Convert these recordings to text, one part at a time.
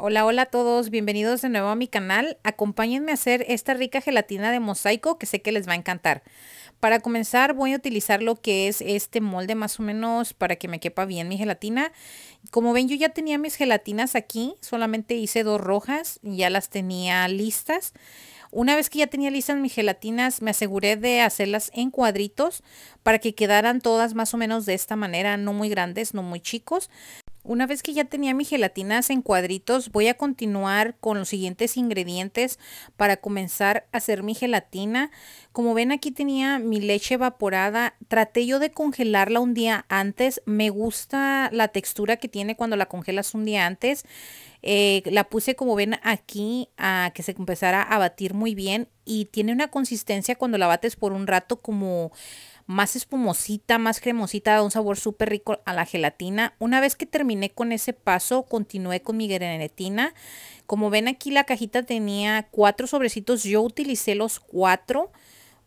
Hola, hola a todos, bienvenidos de nuevo a mi canal. Acompáñenme a hacer esta rica gelatina de mosaico que sé que les va a encantar. Para comenzar voy a utilizar lo que es este molde más o menos para que me quepa bien mi gelatina. Como ven yo ya tenía mis gelatinas aquí, solamente hice dos rojas, y ya las tenía listas. Una vez que ya tenía listas mis gelatinas, me aseguré de hacerlas en cuadritos para que quedaran todas más o menos de esta manera, no muy grandes, no muy chicos. Una vez que ya tenía mis gelatinas en cuadritos, voy a continuar con los siguientes ingredientes para comenzar a hacer mi gelatina. Como ven aquí tenía mi leche evaporada, traté yo de congelarla un día antes, me gusta la textura que tiene cuando la congelas un día antes. Eh, la puse como ven aquí a que se empezara a batir muy bien y tiene una consistencia cuando la bates por un rato como más espumosita, más cremosita, da un sabor súper rico a la gelatina. Una vez que terminé con ese paso, continué con mi grenetina. Como ven aquí la cajita tenía cuatro sobrecitos, yo utilicé los cuatro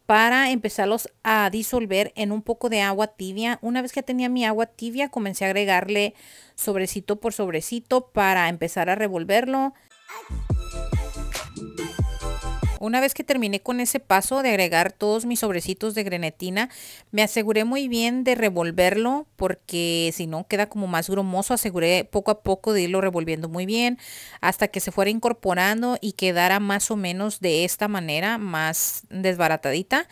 para empezarlos a disolver en un poco de agua tibia. Una vez que tenía mi agua tibia, comencé a agregarle sobrecito por sobrecito para empezar a revolverlo. Una vez que terminé con ese paso de agregar todos mis sobrecitos de grenetina, me aseguré muy bien de revolverlo porque si no queda como más grumoso. Aseguré poco a poco de irlo revolviendo muy bien hasta que se fuera incorporando y quedara más o menos de esta manera, más desbaratadita.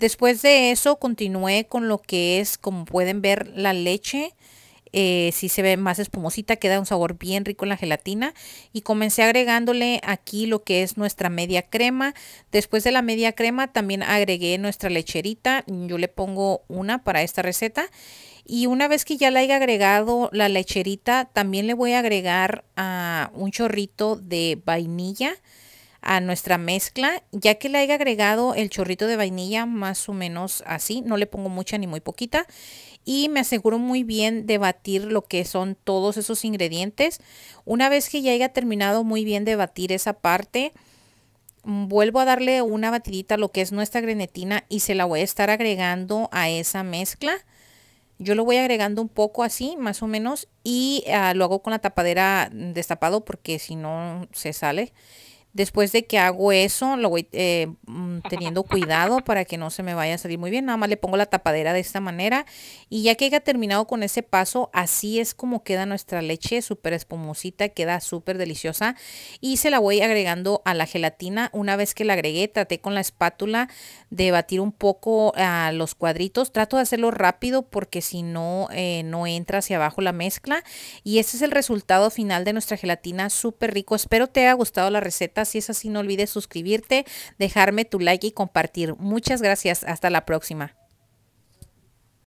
Después de eso continué con lo que es, como pueden ver, la leche. Eh, si se ve más espumosita, queda un sabor bien rico en la gelatina. Y comencé agregándole aquí lo que es nuestra media crema. Después de la media crema también agregué nuestra lecherita. Yo le pongo una para esta receta. Y una vez que ya la haya agregado la lecherita, también le voy a agregar a ah, un chorrito de vainilla a nuestra mezcla, ya que le haya agregado el chorrito de vainilla más o menos así, no le pongo mucha ni muy poquita y me aseguro muy bien de batir lo que son todos esos ingredientes. Una vez que ya haya terminado muy bien de batir esa parte, vuelvo a darle una batidita lo que es nuestra grenetina y se la voy a estar agregando a esa mezcla. Yo lo voy agregando un poco así, más o menos, y ah, lo hago con la tapadera destapado porque si no se sale. Después de que hago eso, lo voy, eh, teniendo cuidado para que no se me vaya a salir muy bien. Nada más le pongo la tapadera de esta manera y ya que haya terminado con ese paso, así es como queda nuestra leche súper espumosita, queda súper deliciosa y se la voy agregando a la gelatina. Una vez que la agregué, traté con la espátula de batir un poco a los cuadritos. Trato de hacerlo rápido porque si no, eh, no entra hacia abajo la mezcla y este es el resultado final de nuestra gelatina súper rico. Espero te haya gustado la receta. Si es así, no olvides suscribirte, dejarme tu like y compartir. Muchas gracias. Hasta la próxima.